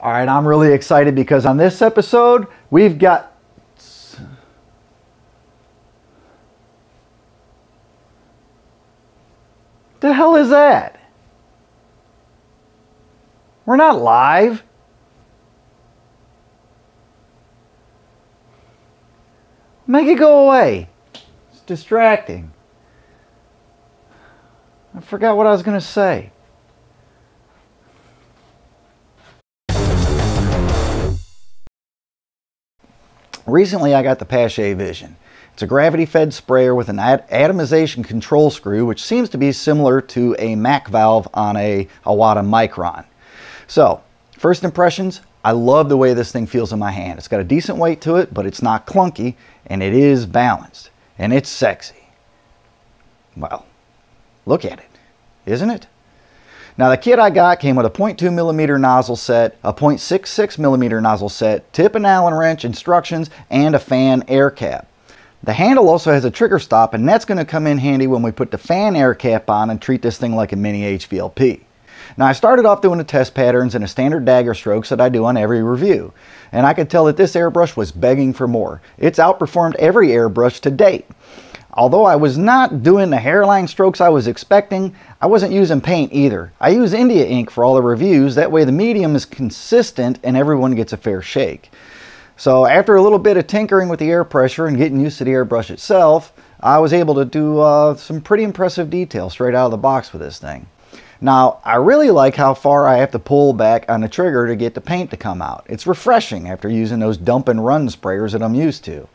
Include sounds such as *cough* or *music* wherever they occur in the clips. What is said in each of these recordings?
All right, I'm really excited because on this episode, we've got. The hell is that? We're not live. Make it go away. It's distracting. I forgot what I was going to say. Recently, I got the Pache Vision. It's a gravity-fed sprayer with an atomization control screw, which seems to be similar to a MAC valve on a Awada Micron. So, first impressions, I love the way this thing feels in my hand. It's got a decent weight to it, but it's not clunky, and it is balanced, and it's sexy. Well, look at it, isn't it? Now the kit I got came with a 0.2 millimeter nozzle set, a 0.66 millimeter nozzle set, tip and Allen wrench instructions, and a fan air cap. The handle also has a trigger stop and that's going to come in handy when we put the fan air cap on and treat this thing like a mini HVLP. Now I started off doing the test patterns and the standard dagger strokes that I do on every review. And I could tell that this airbrush was begging for more. It's outperformed every airbrush to date. Although I was not doing the hairline strokes I was expecting, I wasn't using paint either. I use India ink for all the reviews, that way the medium is consistent and everyone gets a fair shake. So after a little bit of tinkering with the air pressure and getting used to the airbrush itself, I was able to do uh, some pretty impressive detail straight out of the box with this thing. Now, I really like how far I have to pull back on the trigger to get the paint to come out. It's refreshing after using those dump and run sprayers that I'm used to.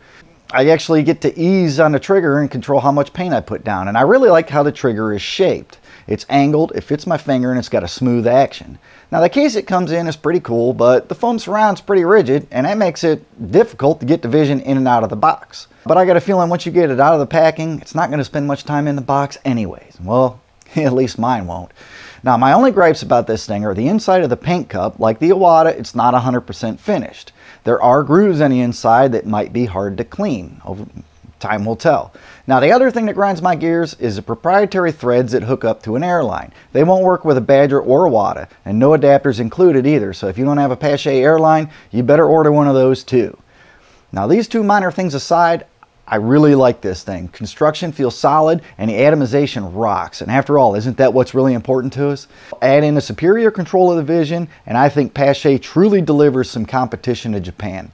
I actually get to ease on the trigger and control how much paint I put down. And I really like how the trigger is shaped. It's angled, it fits my finger, and it's got a smooth action. Now the case it comes in is pretty cool, but the foam surround's pretty rigid, and that makes it difficult to get the vision in and out of the box. But I got a feeling once you get it out of the packing, it's not going to spend much time in the box anyways. Well, *laughs* at least mine won't. Now my only gripes about this thing are the inside of the paint cup, like the Iwata, it's not 100% finished. There are grooves on the inside that might be hard to clean. time will tell. Now the other thing that grinds my gears is the proprietary threads that hook up to an airline. They won't work with a Badger or a WADA and no adapters included either. So if you don't have a Pache airline, you better order one of those too. Now these two minor things aside, I really like this thing. Construction feels solid and the atomization rocks. And after all, isn't that what's really important to us? Add in a superior control of the vision and I think Pache truly delivers some competition to Japan.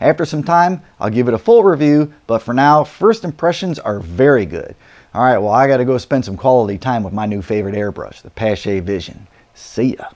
After some time, I'll give it a full review, but for now, first impressions are very good. All right, well, I gotta go spend some quality time with my new favorite airbrush, the Pache Vision. See ya.